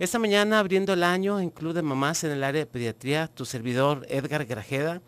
Esta mañana, abriendo el año incluye Mamás en el área de pediatría, tu servidor Edgar Grajeda,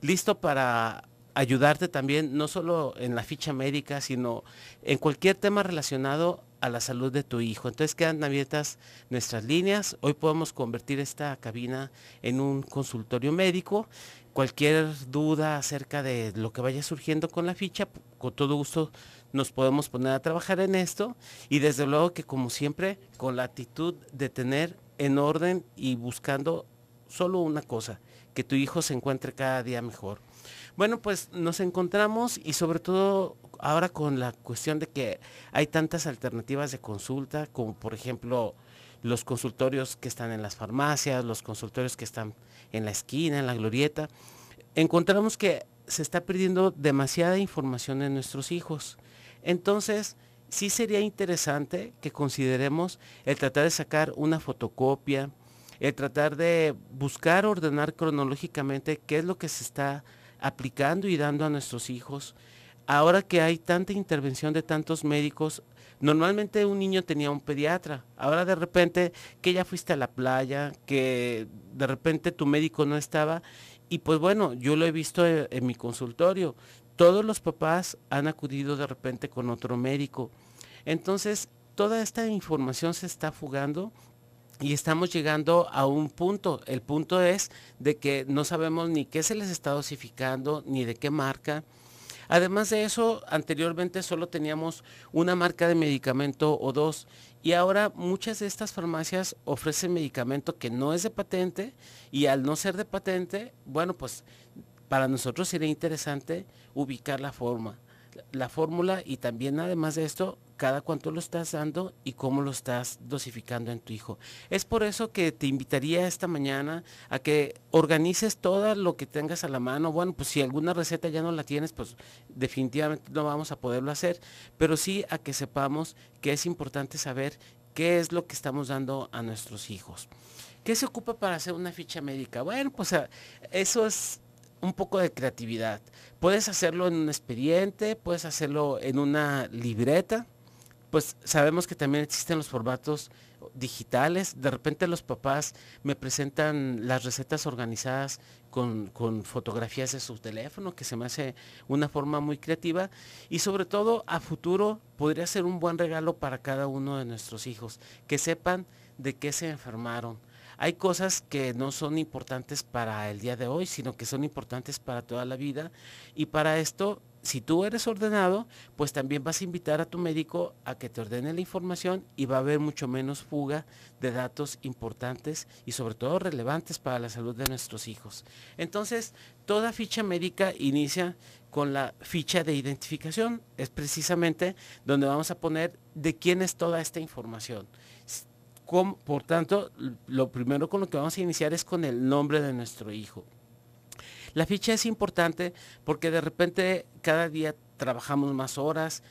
listo para ayudarte también, no solo en la ficha médica, sino en cualquier tema relacionado a la salud de tu hijo. Entonces quedan abiertas nuestras líneas. Hoy podemos convertir esta cabina en un consultorio médico cualquier duda acerca de lo que vaya surgiendo con la ficha, con todo gusto nos podemos poner a trabajar en esto y desde luego que como siempre con la actitud de tener en orden y buscando solo una cosa, que tu hijo se encuentre cada día mejor. Bueno, pues nos encontramos y sobre todo ahora con la cuestión de que hay tantas alternativas de consulta, como por ejemplo los consultorios que están en las farmacias, los consultorios que están en la esquina, en la glorieta, encontramos que se está perdiendo demasiada información en nuestros hijos. Entonces, sí sería interesante que consideremos el tratar de sacar una fotocopia, el tratar de buscar ordenar cronológicamente qué es lo que se está aplicando y dando a nuestros hijos. Ahora que hay tanta intervención de tantos médicos, Normalmente un niño tenía un pediatra. Ahora de repente que ya fuiste a la playa, que de repente tu médico no estaba. Y pues bueno, yo lo he visto eh, en, mi consultorio. Todos los papás han acudido de repente con otro médico. Entonces, toda esta información se está fugando y estamos llegando a un punto. El punto es de que no sabemos ni qué se les está dosificando, ni de qué marca. Además de eso, anteriormente solo teníamos una marca de medicamento o dos y ahora muchas de estas farmacias ofrecen medicamento que no es de patente y al no ser de patente, bueno, pues para nosotros sería interesante ubicar la forma, la fórmula y también además de esto cada cuánto lo estás dando y cómo lo estás dosificando en tu hijo. Es por eso que te invitaría esta mañana a que organices todo lo que tengas a la mano. Bueno, pues si alguna receta ya no la tienes, pues definitivamente no vamos a poderlo hacer, pero sí a que sepamos que es importante saber qué es lo que estamos dando a nuestros hijos. ¿Qué se ocupa para hacer una ficha médica? Bueno, pues eso es un poco de creatividad. Puedes hacerlo en un expediente, puedes hacerlo en una libreta, pues sabemos que también existen los formatos digitales. De repente los papás me presentan las recetas organizadas con, fotografías de su teléfono, que se me hace una forma muy creativa. Y sobre todo a futuro podría ser un buen regalo para cada uno de nuestros hijos, que sepan de qué se enfermaron. Hay cosas que no son importantes para el día de hoy, sino que son importantes para toda la vida. Y para esto si tú eres ordenado, pues también vas a invitar a tu médico a que te ordene la información y va a haber mucho menos fuga de datos importantes y sobre todo relevantes para la salud de nuestros hijos. Entonces, toda ficha médica inicia con la ficha de identificación. Es precisamente donde vamos a poner de quién es toda esta información. Por tanto, lo primero con lo que vamos a iniciar es con el nombre de nuestro hijo. La ficha es importante porque de repente cada día trabajamos más horas,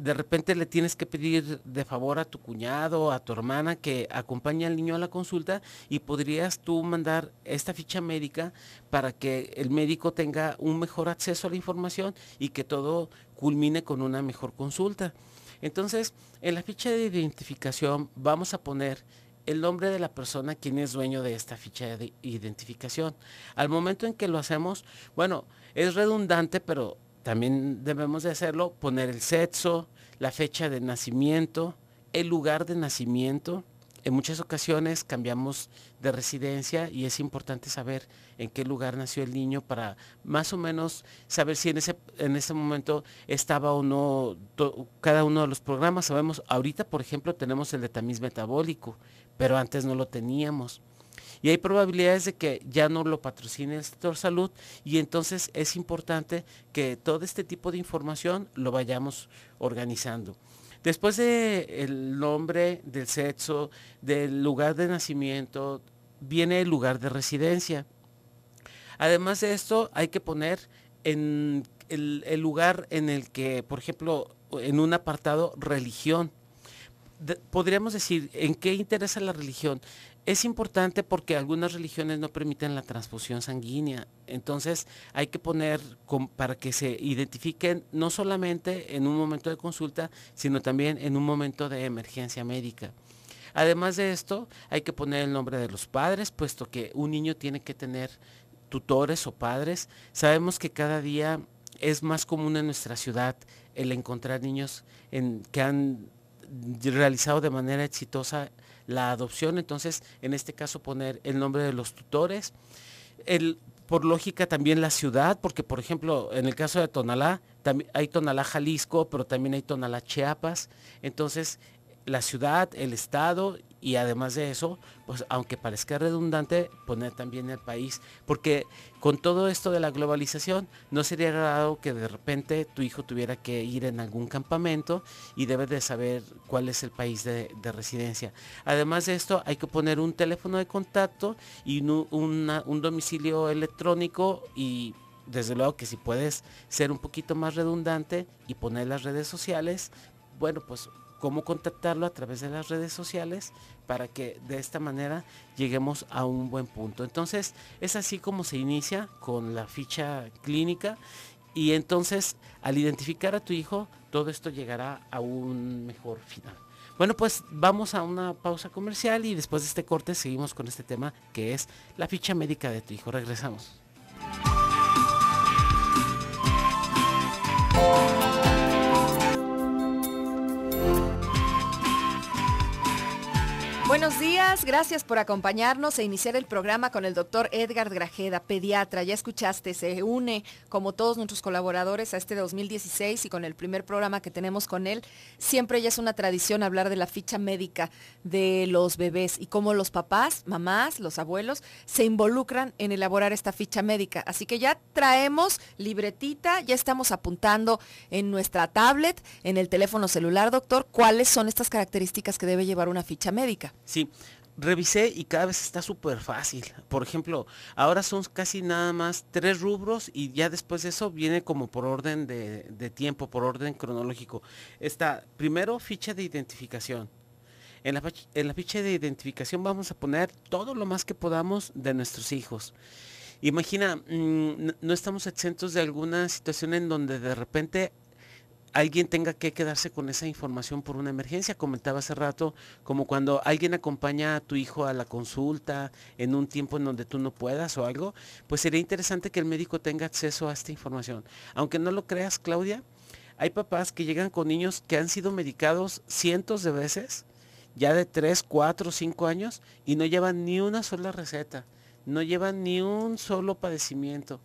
de repente le tienes que pedir de favor a tu cuñado, a tu hermana que acompañe al niño a la consulta y podrías tú mandar esta ficha médica para que el médico tenga un mejor acceso a la información y que todo culmine con una mejor consulta. Entonces, en la ficha de identificación vamos a poner el nombre de la persona quien es dueño de esta ficha de identificación. Al momento en que lo hacemos, bueno, es redundante, pero también debemos de hacerlo, poner el sexo, la fecha de nacimiento, el lugar de nacimiento. En muchas ocasiones cambiamos de residencia y es importante saber en qué lugar nació el niño para más o menos saber si en ese, en ese momento estaba o no cada uno de los programas. Sabemos, ahorita por ejemplo tenemos el de tamiz metabólico, pero antes no lo teníamos. Y hay probabilidades de que ya no lo patrocine el sector salud y entonces es importante que todo este tipo de información lo vayamos organizando. Después del el nombre, del sexo, del lugar de nacimiento, viene el lugar de residencia. Además de esto, hay que poner en el lugar en el que, por ejemplo, en un apartado religión podríamos decir, ¿en qué interesa la religión? Es importante porque algunas religiones no permiten la transfusión sanguínea. Entonces hay que poner para que se identifiquen no solamente en un momento de consulta, sino también en un momento de emergencia médica. Además de esto, hay que poner el nombre de los padres, puesto que un niño tiene que tener tutores o padres. Sabemos que cada día es más común en nuestra ciudad el encontrar niños en, que han realizado de manera exitosa la adopción, entonces en este caso poner el nombre de los tutores, el, por lógica también la ciudad, porque por ejemplo en el caso de Tonalá, hay Tonalá Jalisco, pero también hay Tonalá Chiapas, entonces la ciudad, el Estado y además de eso, pues aunque parezca redundante, poner también el país, porque con todo esto de la globalización, no sería raro que de repente tu hijo tuviera que ir en algún campamento y debes de saber cuál es el país de, de residencia. Además de esto, hay que poner un teléfono de contacto y un domicilio electrónico y desde luego que si puedes ser un poquito más redundante y poner las redes sociales, bueno, pues cómo contactarlo a través de las redes sociales para que de esta manera lleguemos a un buen punto. Entonces es así como se inicia con la ficha clínica y entonces al identificar a tu hijo todo esto llegará a un mejor final. Bueno, pues vamos a una pausa comercial y después de este corte seguimos con este tema que es la ficha médica de tu hijo. Regresamos. buenos días. Gracias por acompañarnos e iniciar el programa con el doctor Edgar Grajeda, pediatra. Ya escuchaste, se une como todos nuestros colaboradores a este 2016 y con el primer programa que tenemos con él. Siempre ya es una tradición hablar de la ficha médica de los bebés y cómo los papás, mamás, los abuelos se involucran en elaborar esta ficha médica. Así que ya traemos libretita, ya estamos apuntando en nuestra tablet, en el teléfono celular, doctor, cuáles son estas características que debe llevar una ficha médica. Sí, revisé y cada vez está súper fácil. Por ejemplo, ahora son casi nada más tres rubros y ya después de eso viene como por orden de, tiempo, por orden cronológico. Está primero ficha de identificación. En la, en ficha de identificación vamos a poner todo lo más que podamos de nuestros hijos. Imagina, mm, no estamos exentos de alguna situación en donde de repente alguien tenga que quedarse con esa información por una emergencia. Comentaba hace rato, como cuando alguien acompaña a tu hijo a la consulta en un tiempo en donde tú no puedas o algo, pues sería interesante que el médico tenga acceso a esta información. Aunque no lo creas, Claudia, hay papás que llegan con niños que han sido medicados cientos de veces, ya de 3, 4, 5 años, y no llevan ni una sola receta, no llevan ni un solo padecimiento.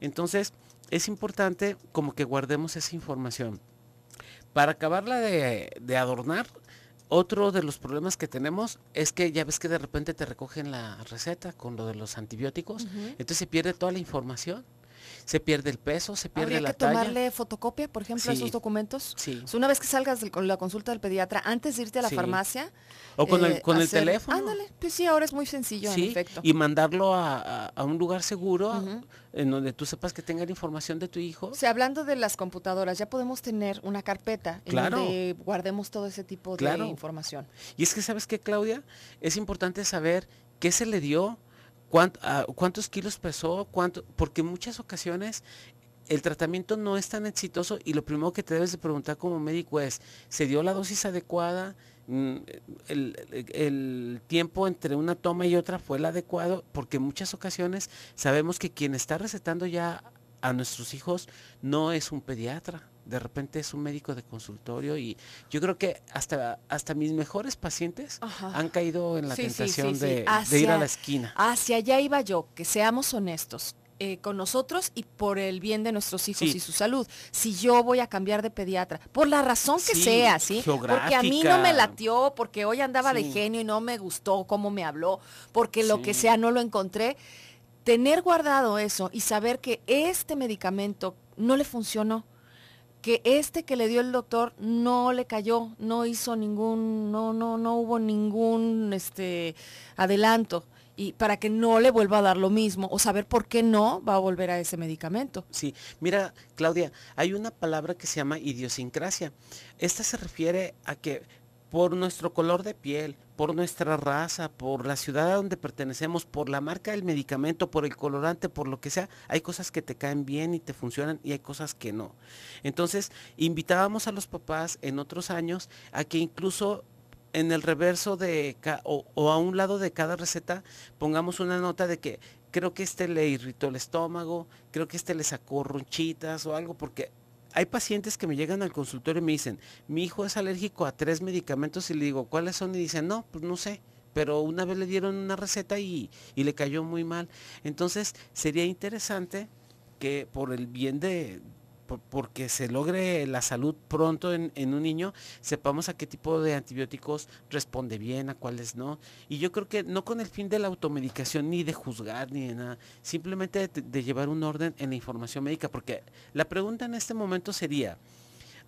Entonces, es importante como que guardemos esa información. Para acabarla de, adornar, otro de los problemas que tenemos es que ya ves que de repente te recogen la receta con lo de los antibióticos, entonces se pierde toda la información se pierde el peso, se pierde la ¿Habría la que tomarle fotocopia, por ejemplo, a esos documentos? Sí. una vez que salgas con la consulta del pediatra, antes de irte a la farmacia. O con, el, eh, teléfono. Ándale, pues sí, ahora es muy sencillo, sí, en efecto. Y mandarlo a, un lugar seguro, en donde tú sepas que tenga la información de tu hijo. O hablando de las computadoras, ya podemos tener una carpeta claro. en donde guardemos todo ese tipo de información. Y es que, ¿sabes qué, Claudia? Es importante saber qué se le dio, Ah, ¿Cuántos kilos pesó? Porque en muchas ocasiones el tratamiento no es tan exitoso y lo primero que te debes de preguntar como médico es, ¿se dio la dosis adecuada? Mm, el, el, tiempo entre una toma y otra fue el adecuado, porque en muchas ocasiones sabemos que quien está recetando ya a nuestros hijos no es un pediatra, de repente es un médico de consultorio y yo creo que hasta, hasta mis mejores pacientes han caído en la tentación de, ir a la esquina. Hacia allá iba yo, que seamos honestos. Eh, con nosotros y por el bien de nuestros hijos y su salud. Si yo voy a cambiar de pediatra, por la razón que sea, ¿sí? Porque a mí no me latió, porque hoy andaba de genio y no me gustó cómo me habló, porque lo que sea no lo encontré. Tener guardado eso y saber que este medicamento no le funcionó, que este que le dio el doctor no le cayó, no hizo ningún, no, no, no hubo ningún este, adelanto. Y para que no le vuelva a dar lo mismo o saber por qué no va a volver a ese medicamento. Sí, mira, Claudia, hay una palabra que se llama idiosincrasia. Esta se refiere a que por nuestro color de piel, por nuestra raza, por la ciudad a donde pertenecemos, por la marca del medicamento, por el colorante, por lo que sea, hay cosas que te caen bien y te funcionan y hay cosas que no. Entonces, invitábamos a los papás en otros años a que incluso en el reverso de o, o, a un lado de cada receta pongamos una nota de que creo que este le irritó el estómago, creo que este le sacó ronchitas o algo, porque hay pacientes que me llegan al consultorio y me dicen, mi hijo es alérgico a tres medicamentos y le digo, ¿cuáles son? Y dicen, no, pues no sé. Pero una vez le dieron una receta y, y le cayó muy mal. Entonces sería interesante que por el bien de, porque se logre la salud pronto en, un niño, sepamos a qué tipo de antibióticos responde bien, a cuáles no. Y yo creo que no con el fin de la automedicación ni de juzgar ni de nada, simplemente de llevar un orden en la información médica, porque la pregunta en este momento sería,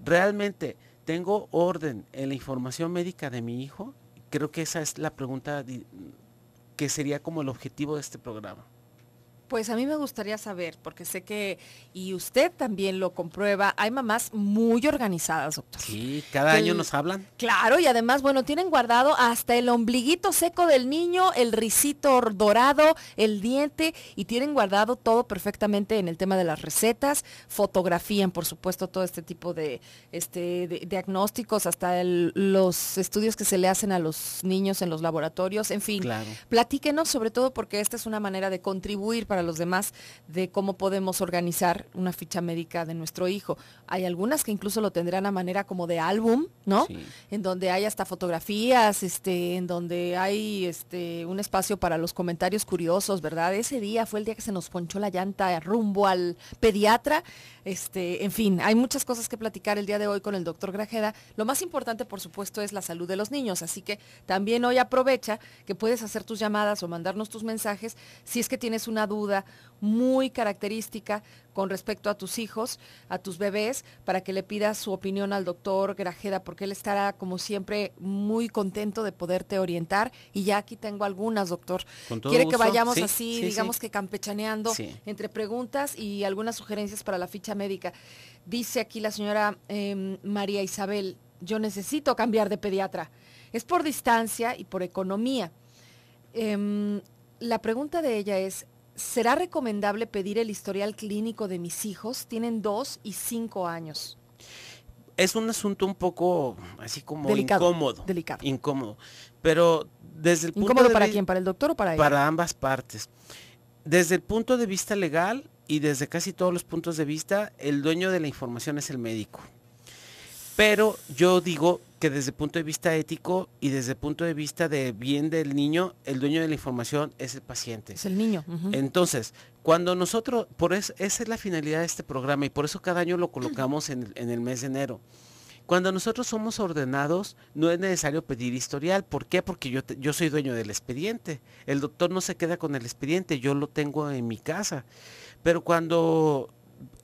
¿realmente tengo orden en la información médica de mi hijo? Creo que esa es la pregunta que sería como el objetivo de este programa. Pues a mí me gustaría saber, porque sé que, y usted también lo comprueba, hay mamás muy organizadas, doctor. Sí, cada año nos hablan. Claro, y además, bueno, tienen guardado hasta el ombliguito seco del niño, el risito dorado, el diente, y tienen guardado todo perfectamente en el tema de las recetas, fotografían, por supuesto, todo este tipo de, este, diagnósticos, hasta los estudios que se le hacen a los niños en los laboratorios, en fin. Platíquenos sobre todo porque esta es una manera de contribuir para los demás de cómo podemos organizar una ficha médica de nuestro hijo. Hay algunas que incluso lo tendrán a manera como de álbum, ¿no? En donde hay hasta fotografías, este, en donde hay este, un espacio para los comentarios curiosos, ¿verdad? Ese día fue el día que se nos ponchó la llanta rumbo al pediatra. Este, en fin, hay muchas cosas que platicar el día de hoy con el doctor Grajeda. Lo más importante, por supuesto, es la salud de los niños, así que también hoy aprovecha que puedes hacer tus llamadas o mandarnos tus mensajes si es que tienes una duda muy característica con respecto a tus hijos, a tus bebés, para que le pidas su opinión al doctor Grajeda, porque él estará, como siempre, muy contento de poderte orientar. Y ya aquí tengo algunas, doctor. Quiere que vayamos así, digamos que campechaneando entre preguntas y algunas sugerencias para la ficha médica. Dice aquí la señora em, María Isabel, yo necesito cambiar de pediatra. Es por distancia y por economía. Em, la pregunta de ella es, ¿será recomendable pedir el historial clínico de mis hijos? Tienen dos y cinco años. Es un asunto un poco así como incómodo. Delicado. Incómodo. Pero desde el punto ¿Incómodo para quién? ¿Para el doctor o para ella? Para ambas partes. Desde el punto de vista legal y desde casi todos los puntos de vista, el dueño de la información es el médico. Pero yo digo, que desde el punto de vista ético y desde el punto de vista de bien del niño, el dueño de la información es el paciente. Es el niño. Entonces, cuando nosotros, por esa es la finalidad de este programa y por eso cada año lo colocamos en, el mes de enero. Cuando nosotros somos ordenados, no es necesario pedir historial. ¿Por qué? Porque yo, yo soy dueño del expediente. El doctor no se queda con el expediente, yo lo tengo en mi casa. Pero cuando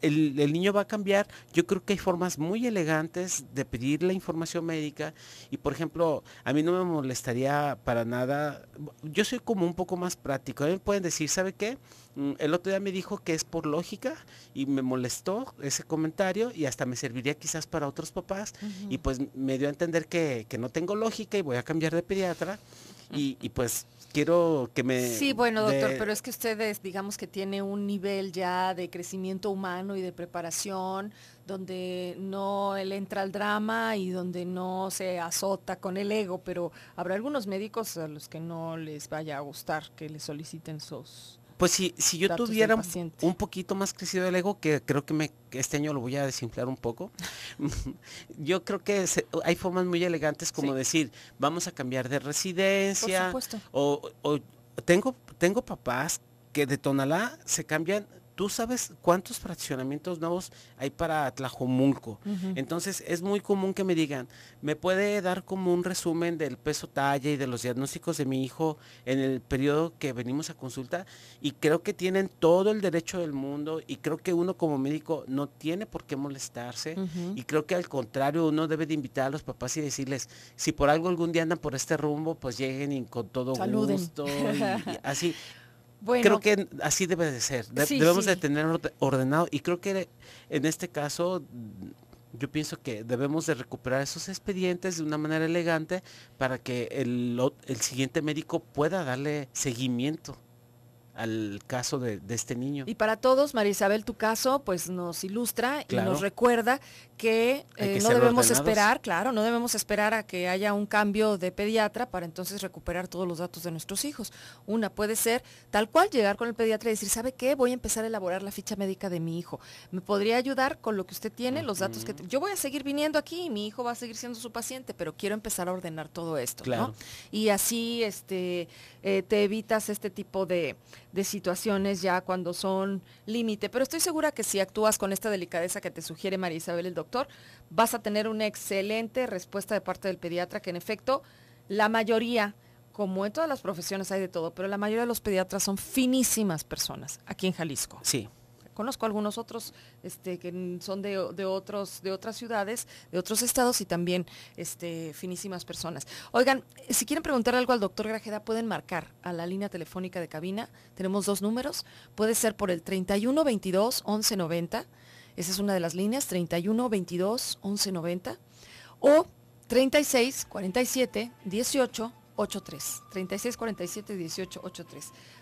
el, niño va a cambiar. Yo creo que hay formas muy elegantes de pedir la información médica y, por ejemplo, a mí no me molestaría para nada. Yo soy como un poco más práctico. A mí me pueden decir, ¿sabe qué? Mm, el otro día me dijo que es por lógica y me molestó ese comentario y hasta me serviría quizás para otros papás y pues me dio a entender que, no tengo lógica y voy a cambiar de pediatra y, y pues quiero que me... Sí, bueno, doctor, pero es que ustedes, digamos que tiene un nivel ya de crecimiento humano y de preparación, donde no él entra al drama y donde no se azota con el ego, pero habrá algunos médicos a los que no les vaya a gustar que le soliciten sus pues si, si yo tuviera un poquito más crecido el ego, que creo que este año lo voy a desinflar un poco, yo creo que hay formas muy elegantes como decir, vamos a cambiar de residencia. O, tengo, tengo papás que de Tonalá se cambian ¿Tú sabes cuántos fraccionamientos nuevos hay para Tlajomulco? Entonces es muy común que me digan, ¿me puede dar como un resumen del peso talla y de los diagnósticos de mi hijo en el periodo que venimos a consulta? Y creo que tienen todo el derecho del mundo y creo que uno como médico no tiene por qué molestarse y creo que al contrario uno debe de invitar a los papás y decirles, si por algo algún día andan por este rumbo, pues lleguen y con todo gusto así. creo que así debe de ser. debemos de tenerlo ordenado y creo que en este caso mm, yo pienso que debemos de recuperar esos expedientes de una manera elegante para que el, el siguiente médico pueda darle seguimiento al caso de, este niño. Y para todos, María Isabel, tu caso pues nos ilustra y nos recuerda que, eh, no debemos esperar, claro, no debemos esperar a que haya un cambio de pediatra para entonces recuperar todos los datos de nuestros hijos. Una puede ser tal cual llegar con el pediatra y decir, ¿sabe qué? Voy a empezar a elaborar la ficha médica de mi hijo. ¿Me podría ayudar con lo que usted tiene, los datos que... Yo voy a seguir viniendo aquí y mi hijo va a seguir siendo su paciente, pero quiero empezar a ordenar todo esto. Y así este, eh, te evitas este tipo de de situaciones ya cuando son límite, pero estoy segura que si actúas con esta delicadeza que te sugiere María Isabel el doctor, vas a tener una excelente respuesta de parte del pediatra, que en efecto la mayoría, como en todas las profesiones hay de todo, pero la mayoría de los pediatras son finísimas personas aquí en Jalisco. Sí, conozco algunos otros este, que son de, otros, de otras ciudades, de otros estados y también este, finísimas personas. Oigan, si quieren preguntar algo al doctor Grajeda, pueden marcar a la línea telefónica de cabina. Tenemos dos números. Puede ser por el 3122 1190. Esa es una de las líneas, 3122 1190. O 36 47 18 83, 36 47 18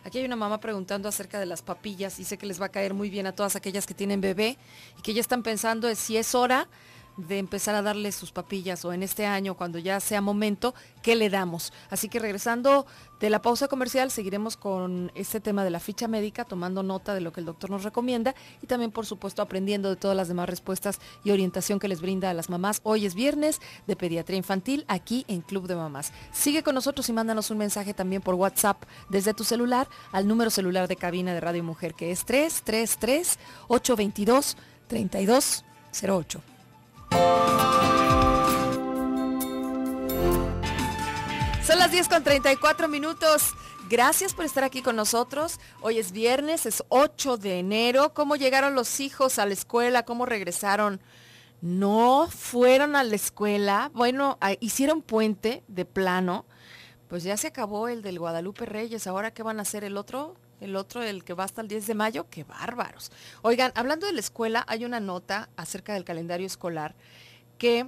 Aquí hay una mamá preguntando acerca de las papillas y sé que les va a caer muy bien a todas aquellas que tienen bebé y que ya están pensando si es hora de empezar a darle sus papillas o en este año, cuando ya sea momento, que le damos? Así que regresando de la pausa comercial, seguiremos con este tema de la ficha médica, tomando nota de lo que el doctor nos recomienda y también, por supuesto, aprendiendo de todas las demás respuestas y orientación que les brinda a las mamás. Hoy es viernes de pediatría infantil aquí en Club de Mamás. Sigue con nosotros y mándanos un mensaje también por WhatsApp desde tu celular al número celular de cabina de Radio Mujer, que es 333 822 3208. Son las 10 con 34 minutos. Gracias por estar aquí con nosotros. Hoy es viernes, es 8 de enero. ¿Cómo llegaron los hijos a la escuela? ¿Cómo regresaron? No fueron a la escuela. Bueno, ah, hicieron puente de plano. Pues ya se acabó el del Guadalupe Reyes. Ahora, ¿qué van a hacer el otro? el otro, el que va hasta el 10 de mayo, qué bárbaros. Oigan, hablando de la escuela, hay una nota acerca del calendario escolar que,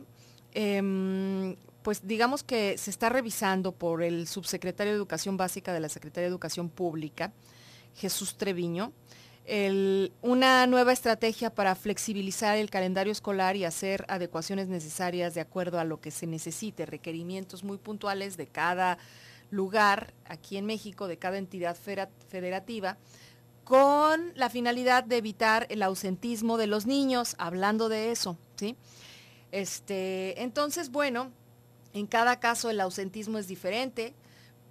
em, pues digamos que se está revisando por el subsecretario de Educación Básica de la Secretaría de Educación Pública, Jesús Treviño, una nueva estrategia para flexibilizar el calendario escolar y hacer adecuaciones necesarias de acuerdo a lo que se necesite, requerimientos muy puntuales de cada lugar aquí en México de cada entidad federativa con la finalidad de evitar el ausentismo de los niños, hablando de eso, ¿sí? Este, entonces, bueno, en cada caso el ausentismo es diferente,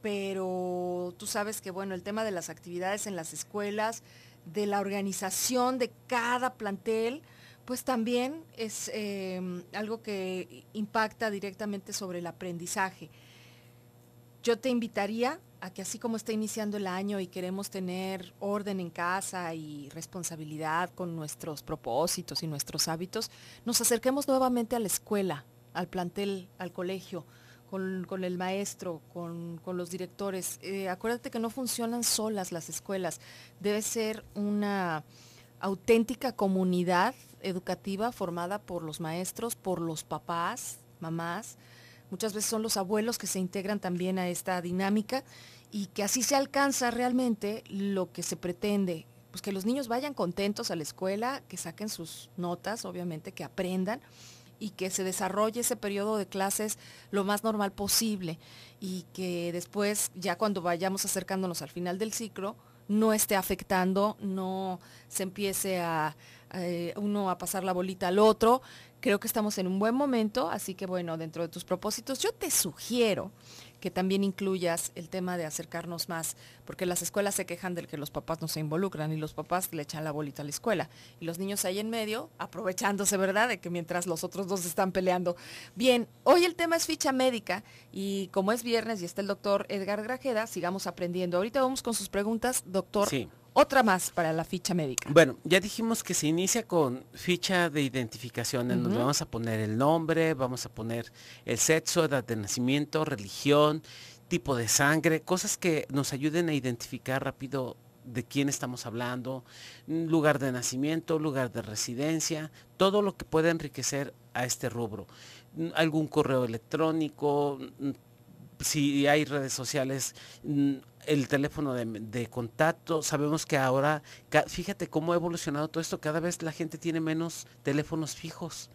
pero tú sabes que, bueno, el tema de las actividades en las escuelas, de la organización de cada plantel, pues también es em, algo que impacta directamente sobre el aprendizaje. Yo te invitaría a que así como está iniciando el año y queremos tener orden en casa y responsabilidad con nuestros propósitos y nuestros hábitos, nos acerquemos nuevamente a la escuela, al plantel, al colegio, con, el maestro, con, los directores. Eh, acuérdate que no funcionan solas las escuelas. Debe ser una auténtica comunidad educativa formada por los maestros, por los papás, mamás, Muchas veces son los abuelos que se integran también a esta dinámica y que así se alcanza realmente lo que se pretende, pues que los niños vayan contentos a la escuela, que saquen sus notas, obviamente, que aprendan y que se desarrolle ese periodo de clases lo más normal posible y que después, ya cuando vayamos acercándonos al final del ciclo, no esté afectando, no se empiece a, eh, uno a pasar la bolita al otro, Creo que estamos en un buen momento, así que bueno, dentro de tus propósitos, yo te sugiero que también incluyas el tema de acercarnos más, porque las escuelas se quejan del que los papás no se involucran y los papás le echan la bolita a la escuela. Y los niños ahí en medio, aprovechándose, ¿verdad?, de que mientras los otros dos están peleando. Bien, hoy el tema es ficha médica y como es viernes y está el doctor Edgar Grajeda, sigamos aprendiendo. Ahorita vamos con sus preguntas, doctor. Sí otra más para la ficha médica. Bueno, ya dijimos que se inicia con ficha de identificación, en donde vamos a poner el nombre, vamos a poner el sexo, edad de nacimiento, religión, tipo de sangre, cosas que nos ayuden a identificar rápido de quién estamos hablando, lugar de nacimiento, lugar de residencia, todo lo que pueda enriquecer a este rubro. Algún correo electrónico, mm, si hay redes sociales, mm, el teléfono de, contacto. Sabemos que ahora, fíjate cómo ha evolucionado todo esto, cada vez la gente tiene menos teléfonos fijos.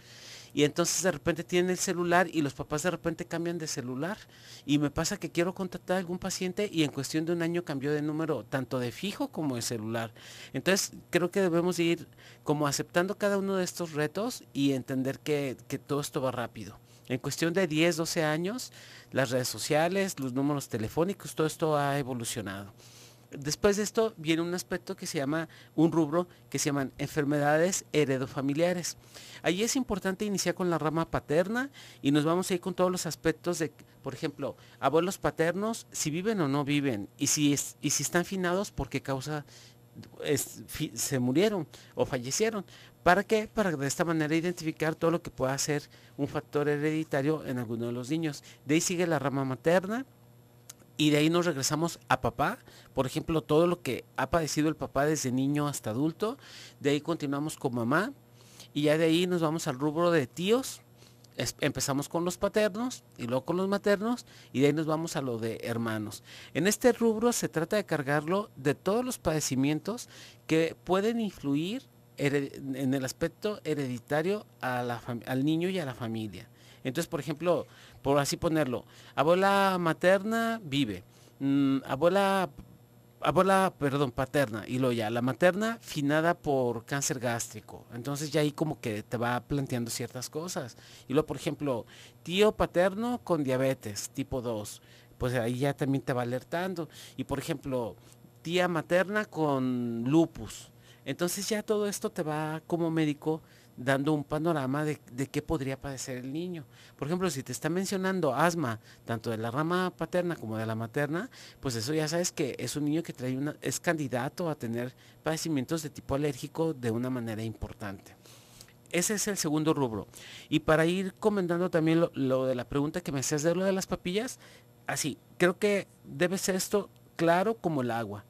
Y entonces de repente tienen el celular y los papás de repente cambian de celular. Y me pasa que quiero contactar a algún paciente y en cuestión de un año cambió de número, tanto de fijo como de celular. Entonces creo que debemos ir como aceptando cada uno de estos retos y entender que todo esto va rápido. En cuestión de 10, 12 años, las redes sociales, los números telefónicos, todo esto ha evolucionado. Después de esto viene un aspecto que se llama, un rubro que se llaman enfermedades heredofamiliares. Ahí es importante iniciar con la rama paterna y nos vamos a ir con todos los aspectos de, por ejemplo, abuelos paternos, si viven o no viven y si, y si están finados, por qué causa se murieron o fallecieron. ¿Para qué? Para de esta manera identificar todo lo que pueda ser un factor hereditario en alguno de los niños. De ahí sigue la rama materna y de ahí nos regresamos a papá. Por ejemplo, todo lo que ha padecido el papá desde niño hasta adulto. De ahí continuamos con mamá y ya de ahí nos vamos al rubro de tíos empezamos con los paternos y luego con los maternos y de ahí nos vamos a lo de hermanos. En este rubro se trata de cargarlo de todos los padecimientos que pueden influir en el aspecto hereditario al niño y a la familia. Entonces, por ejemplo, por así ponerlo, abuela materna vive, mm, abuela abuela, ah, perdón, paterna, y luego ya, la materna finada por cáncer gástrico. Entonces ya ahí como que te va planteando ciertas cosas. Y luego, por ejemplo, tío paterno con diabetes tipo 2, pues ahí ya también te va alertando. Y por ejemplo, tía materna con lupus. Entonces ya todo esto te va como médico dando un panorama de, qué podría padecer el niño. Por ejemplo, si te está mencionando asma, tanto de la rama paterna como de la materna, pues eso ya sabes que es un niño que trae una, es candidato a tener padecimientos de tipo alérgico de una manera importante. Ese es el segundo rubro. Y para ir comentando también lo, lo de la pregunta que me hacías de lo de las papillas, así, creo que debe ser esto claro como el agua.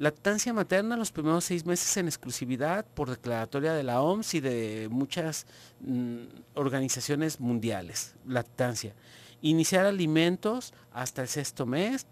Lactancia materna los primeros seis meses en exclusividad por declaratoria de la OMS y de muchas mm, organizaciones mundiales. Lactancia. Iniciar alimentos hasta el sexto mes.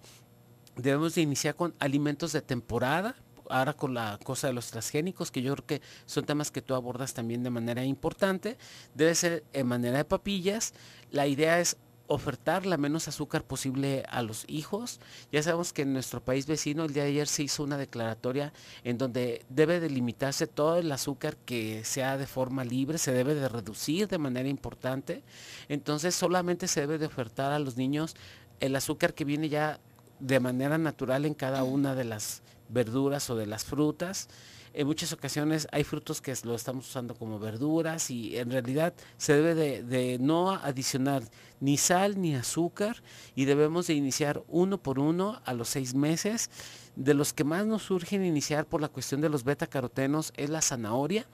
Debemos iniciar con alimentos de temporada, ahora con la cosa de los transgénicos, que yo creo que son temas que tú abordas también de manera importante, debe ser en manera de papillas. La idea es ofertar la menos azúcar posible a los hijos. Ya sabemos que en nuestro país vecino el día de ayer se hizo una declaratoria en donde debe delimitarse todo el azúcar que sea de forma libre, se debe de reducir de manera importante. Entonces solamente se debe de ofertar a los niños el azúcar que viene ya de manera natural en cada una de las verduras o de las frutas en muchas ocasiones hay frutos que lo estamos usando como verduras y en realidad se debe de, no adicionar ni sal ni azúcar y debemos de iniciar uno por uno a los seis meses. De los que más nos surgen iniciar por la cuestión de los beta carotenos es la zanahoria.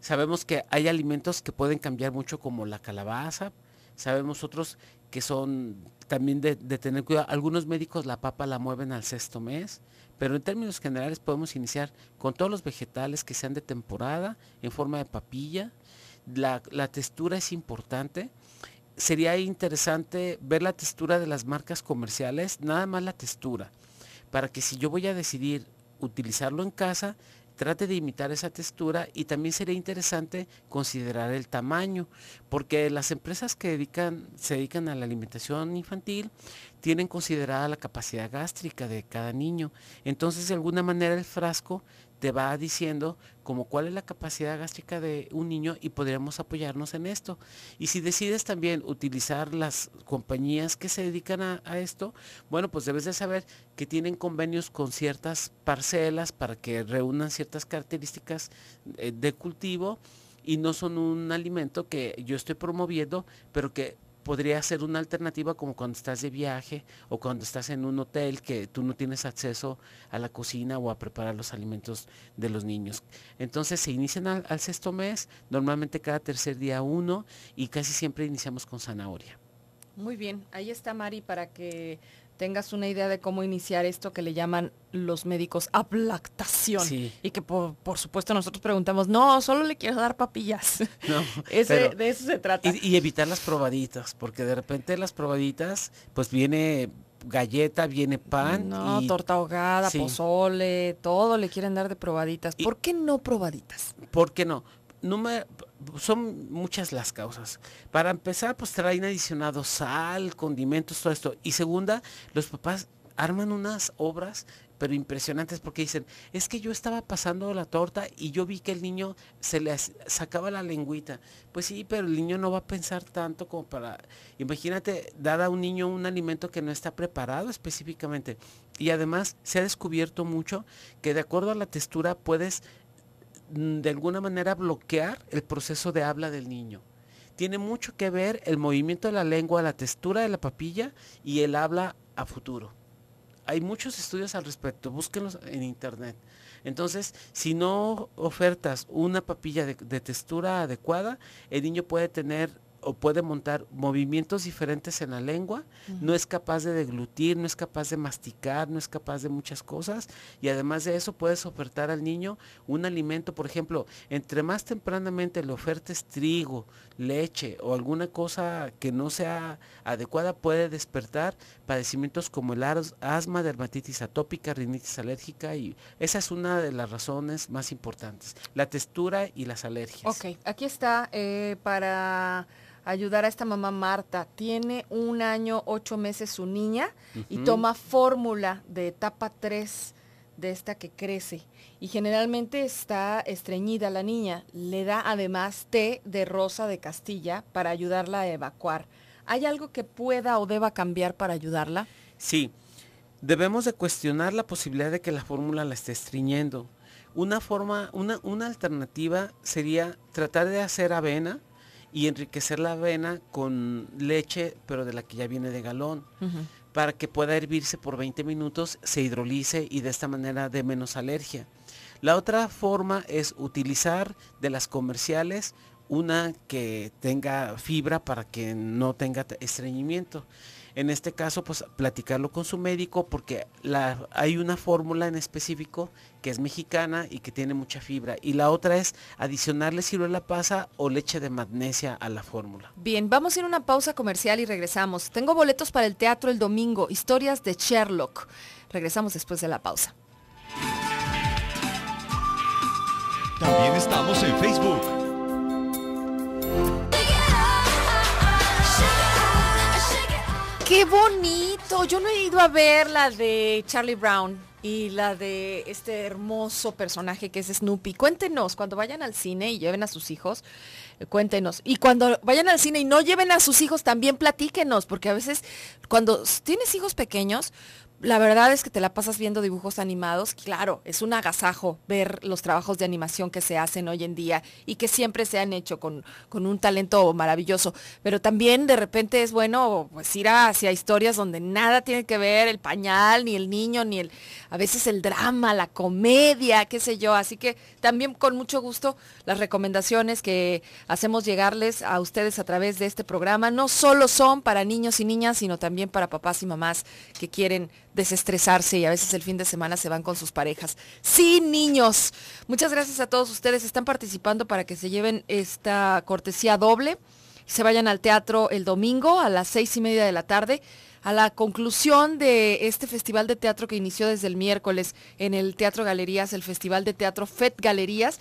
Sabemos que hay alimentos que pueden cambiar mucho como la calabaza, sabemos otros que son también de, tener cuidado. Algunos médicos la papa la mueven al sexto mes, pero en términos generales podemos iniciar con todos los vegetales que sean de temporada, en forma de papilla. La, la textura es importante. Sería interesante ver la textura de las marcas comerciales, nada más la textura, para que si yo voy a decidir utilizarlo en casa, trate de imitar esa textura y también sería interesante considerar el tamaño, porque las empresas que se dedican a la alimentación infantil tienen considerada la capacidad gástrica de cada niño. Entonces, de alguna manera el frasco te va diciendo como cuál es la capacidad gástrica de un niño y podríamos apoyarnos en esto. Y si decides también utilizar las compañías que se dedican a, esto, bueno, pues debes de saber que tienen convenios con ciertas parcelas para que reúnan ciertas características eh, de cultivo y no son un alimento que yo estoy promoviendo, pero que podría ser una alternativa como cuando estás de viaje o cuando estás en un hotel que tú no tienes acceso a la cocina o a preparar los alimentos de los niños. Entonces se inician al, sexto mes, normalmente cada tercer día uno y casi siempre iniciamos con zanahoria. Muy bien, ahí está Mari para que tengas una idea de cómo iniciar esto que le llaman los médicos aplactación. Y que por, supuesto nosotros preguntamos, no, solo le quiero dar papillas. de eso se trata. Y, evitar las probaditas, porque de repente las probaditas, pues viene galleta, viene pan. No, torta ahogada, pozole, todo le quieren dar de probaditas. ¿Por qué no probaditas? ¿Por qué no? son muchas las causas. Para empezar, pues traen adicionado sal, condimentos, todo esto. Y segunda, los papás arman unas obras pero impresionantes porque dicen, es que yo estaba pasando la torta y yo vi que el niño se le sacaba la lengüita. Pues sí, pero el niño no va a pensar tanto como para, imagínate, dar a un niño un alimento que no está preparado específicamente. Y además se ha descubierto mucho que de acuerdo a la textura puedes Mm, de alguna manera bloquear el proceso de habla del niño. Tiene mucho que ver el movimiento de la lengua, la textura de la papilla y el habla a futuro. Hay muchos estudios al respecto, búsquenlos en internet. Entonces, si no ofertas una papilla de, textura adecuada, el niño puede tener o puede montar movimientos diferentes en la lengua, no es capaz de deglutir, no es capaz de masticar, no es capaz de muchas cosas y además de eso puedes ofertar al niño un alimento, por ejemplo, entre más tempranamente le ofertes trigo, leche o alguna cosa que no sea adecuada puede despertar padecimientos como el asma, dermatitis atópica, rinitis alérgica y esa es una de las razones más importantes, la textura y las alergias. Ok, aquí está eh, para ayudar a esta mamá Marta. Tiene un año, ocho meses su niña y toma fórmula de etapa 3 de esta que crece. Y generalmente está estreñida la niña. Le da además té de rosa de Castilla para ayudarla a evacuar. ¿Hay algo que pueda o deba cambiar para ayudarla? Sí. Debemos de cuestionar la posibilidad de que la fórmula la esté estreñiendo. Una forma, una, una alternativa sería tratar de hacer avena, y enriquecer la avena con leche, pero de la que ya viene de galón, para que pueda hervirse por 20 minutos, se hidrolice y de esta manera dé menos alergia. La otra forma es utilizar de las comerciales una que tenga fibra para que no tenga estreñimiento. En este caso, pues platicarlo con su médico porque hay una fórmula en específico que es mexicana y que tiene mucha fibra. Y la otra es adicionarle ciruela pasa o leche de magnesia a la fórmula. Bien, vamos a ir a una pausa comercial y regresamos. Tengo boletos para el teatro el domingo, historias de Sherlock. Regresamos después de la pausa. También estamos en Facebook. ¡Qué bonito! Yo no he ido a ver la de Charlie Brown y la de este hermoso personaje que es Snoopy. Cuéntenos, cuando vayan al cine y lleven a sus hijos, eh, cuéntenos. Y cuando vayan al cine y no lleven a sus hijos, también platíquenos, porque a veces cuando tienes hijos pequeños, la verdad es que te la pasas viendo dibujos animados. Claro, es un agasajo ver los trabajos de animación que se hacen hoy en día y que siempre se han hecho con, con un talento maravilloso. Pero también de repente es bueno pues, ir hacia historias donde nada tiene que ver el pañal, ni el niño, ni el, a veces el drama, la comedia, qué sé yo. Así que también con mucho gusto las recomendaciones que hacemos llegarles a ustedes a través de este programa no solo son para niños y niñas, sino también para papás y mamás que quieren desestresarse y a veces el fin de semana se van con sus parejas. Sí, niños. Muchas gracias a todos ustedes. Están participando para que se lleven esta cortesía doble. Se vayan al teatro el domingo a las seis y media de la tarde a la conclusión de este festival de teatro que inició desde el miércoles en el Teatro Galerías, el Festival de Teatro FED Galerías.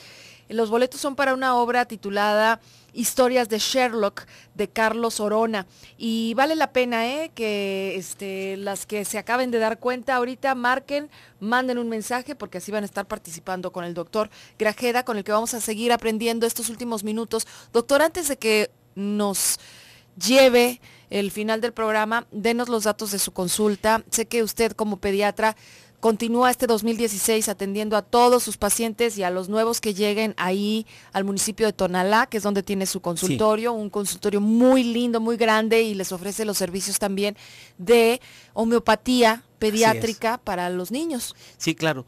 Los boletos son para una obra titulada Historias de Sherlock de Carlos Orona. Y vale la pena ¿eh? que este, las que se acaben de dar cuenta ahorita marquen, manden un mensaje porque así van a estar participando con el doctor Grajeda, con el que vamos a seguir aprendiendo estos últimos minutos. Doctor, antes de que nos lleve el final del programa, denos los datos de su consulta. Sé que usted como pediatra continúa este 2016 atendiendo a todos sus pacientes y a los nuevos que lleguen ahí al municipio de Tonalá, que es donde tiene su consultorio, un consultorio muy lindo, muy grande y les ofrece los servicios también de homeopatía pediátrica para los niños. Sí, claro.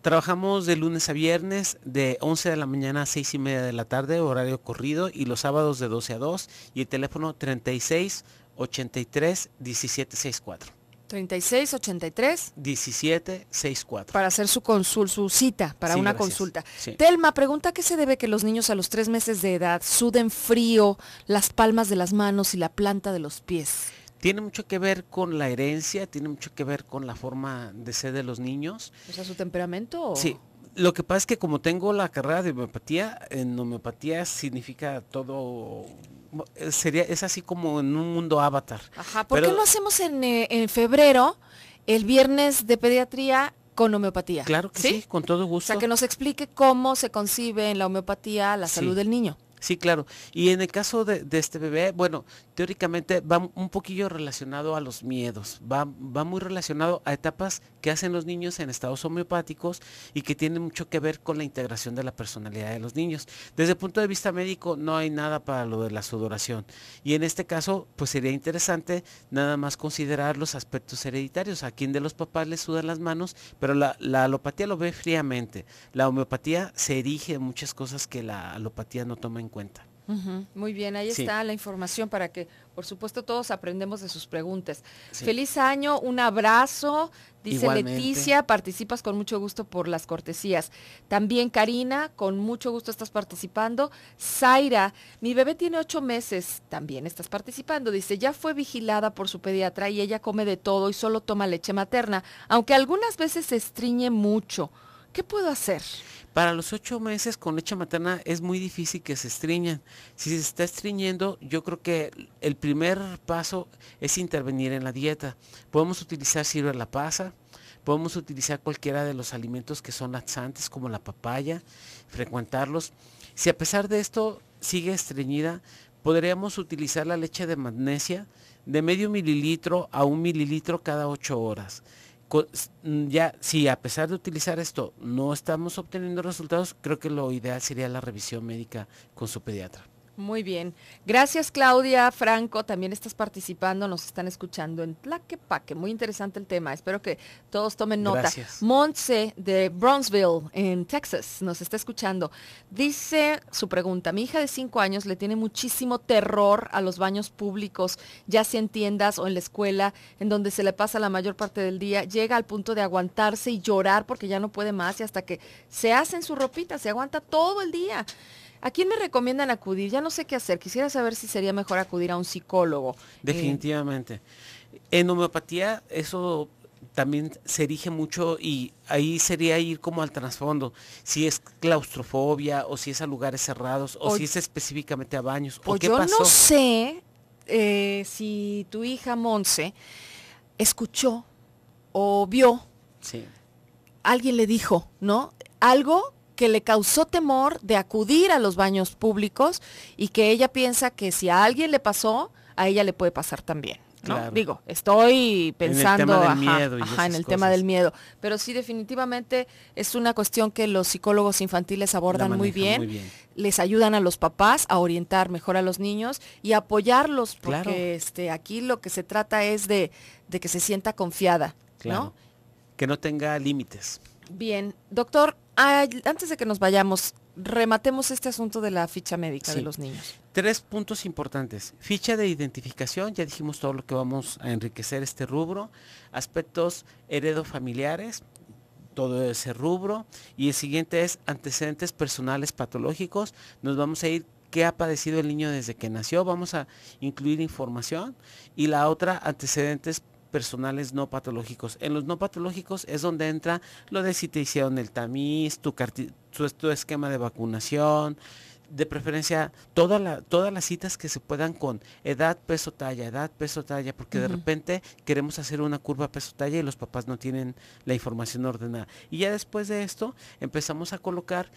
Trabajamos de lunes a viernes de 11 de la mañana a 6 y media de la tarde, horario corrido, y los sábados de 12 a 2 y el teléfono 36 83 1764. 3683 1764. Para hacer su consulta, su cita para una consulta. Telma, pregunta qué se debe que los niños a los tres meses de edad suden frío las palmas de las manos y la planta de los pies. Tiene mucho que ver con la herencia, tiene mucho que ver con la forma de ser de los niños. ¿O sea, su temperamento? Sí, lo que pasa es que como tengo la carrera de homeopatía, en homeopatía significa todo eh, sería es así como en un mundo avatar. Ajá, ¿por qué no hacemos eh, en, febrero el viernes de pediatría con homeopatía? Claro que ¿Sí? con todo gusto. O sea, que nos explique cómo se concibe en la homeopatía la salud del niño. Sí, claro. Y en el caso de, este bebé, bueno, teóricamente va un poquillo relacionado a los miedos, va, muy relacionado a etapas que hacen los niños en estados homeopáticos y que tienen mucho que ver con la integración de la personalidad de los niños. Desde el punto de vista médico no hay nada para lo de la sudoración. Y en este caso, pues sería interesante nada más considerar los aspectos hereditarios, a quien de los papás le sudan las manos, pero la, la alopatía lo ve fríamente. La homeopatía se erige en muchas cosas que la alopatía no toma en cuenta cuenta. Muy bien, ahí está la información para que, por supuesto, todos aprendemos de sus preguntas. Feliz año, un abrazo, dice Leticia, participas con mucho gusto por las cortesías. También Karina, con mucho gusto estás participando. Zaira, mi bebé tiene ocho meses, también estás participando. Dice, ya fue vigilada por su pediatra y ella come de todo y solo toma leche materna, aunque algunas veces se estriñe mucho. ¿Qué puedo hacer? Para los ocho meses con leche materna es muy difícil que se estriñan. Si se está estriñendo, yo creo que el primer paso es intervenir en la dieta. Podemos utilizar sirve la pasa, podemos utilizar cualquiera de los alimentos que son laxantes, como la papaya, frecuentarlos. Si a pesar de esto sigue estreñida, podríamos utilizar la leche de magnesia de medio mililitro a un mililitro cada ocho horas ya si a pesar de utilizar esto no estamos obteniendo resultados, creo que lo ideal sería la revisión médica con su pediatra. Muy bien. Gracias Claudia, Franco, también estás participando, nos están escuchando en Tlaquepaque. Muy interesante el tema, espero que todos tomen nota. Gracias. Montse de Bronzeville, en Texas, nos está escuchando. Dice su pregunta, mi hija de cinco años le tiene muchísimo terror a los baños públicos, ya sea en tiendas o en la escuela, en donde se le pasa la mayor parte del día, llega al punto de aguantarse y llorar porque ya no puede más y hasta que se hace en su ropita, se aguanta todo el día. ¿A quién me recomiendan acudir? Ya no sé qué hacer. Quisiera saber si sería mejor acudir a un psicólogo. Eh. Definitivamente. en homeopatía eso también se erige mucho y ahí sería ir como al trasfondo, si es claustrofobia o si es a lugares cerrados o, si es específicamente a baños. porque pues yo no sé eh, si tu hija Monse escuchó o vio, sí. alguien le dijo, ¿no? Algo que le causó temor de acudir a los baños públicos y que ella piensa que si a alguien le pasó, a ella le puede pasar también. Digo, estoy pensando en el, tema del, miedo, en el tema del miedo, pero sí definitivamente es una cuestión que los psicólogos infantiles abordan muy bien. les ayudan a los papás a orientar mejor a los niños y apoyarlos, porque este, aquí lo que se trata es de, que se sienta confiada, ¿no? Que no tenga límites. Bien, doctor, antes de que nos vayamos, rematemos este asunto de la ficha médica de los niños. Tres puntos importantes. Ficha de identificación, ya dijimos todo lo que vamos a enriquecer este rubro. Aspectos heredofamiliares, todo ese rubro. Y el siguiente es antecedentes personales patológicos. Nos vamos a ir qué ha padecido el niño desde que nació. Vamos a incluir información. Y la otra, antecedentes personales no patológicos. En los no patológicos es donde entra lo de si te hicieron el tamiz, tu, esquema de vacunación, de preferencia todas las citas que se puedan con edad, peso, talla, edad, peso, talla, porque de repente queremos hacer una curva peso, talla y los papás no tienen la información ordenada. Y ya después de esto empezamos a colocar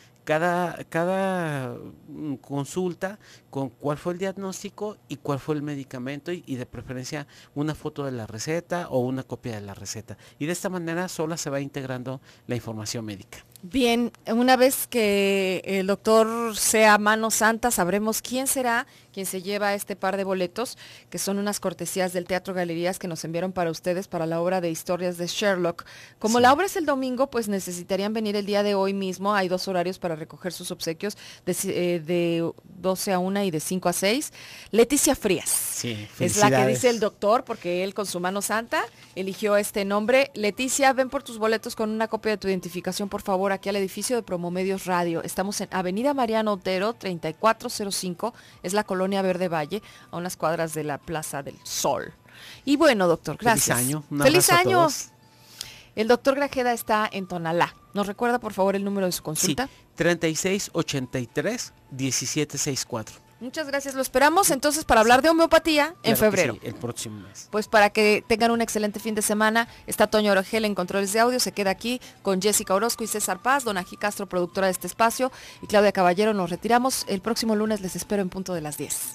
cada, mm, consulta con cuál fue el diagnóstico y cuál fue el medicamento y, y, de preferencia una foto de la receta o una copia de la receta. Y de esta manera sola se va integrando la información médica. Bien, una vez que el doctor sea mano santa, sabremos quién será quien se lleva este par de boletos, que son unas cortesías del Teatro Galerías que nos enviaron para ustedes para la obra de historias de Sherlock. Como la obra es el domingo, pues necesitarían venir el día de hoy mismo. Hay dos horarios para recoger sus obsequios, de, 12 eh, a 1 y de 5 a 6. Leticia Frías. Sí, es la que dice el doctor, porque él con su mano santa eligió este nombre. Leticia, ven por tus boletos con una copia de tu identificación, por favor, aquí al edificio de Promomedios Radio. Estamos en Avenida Mariano Otero, 3405. Es la colonia Verde Valle, a unas cuadras de la Plaza del Sol. Y bueno, doctor, gracias. Feliz año. Un Feliz año. El doctor Grajeda está en Tonalá. ¿Nos recuerda, por favor, el número de su consulta? Sí, 3683-1764. Muchas gracias. Lo esperamos entonces para hablar de homeopatía en febrero. el próximo mes. Pues para que tengan un excelente fin de semana. Está Toño Orogel en controles de audio. Se queda aquí con Jessica Orozco y César Paz, don Donají Castro, productora de este espacio, y Claudia Caballero. Nos retiramos. El próximo lunes les espero en punto de las 10.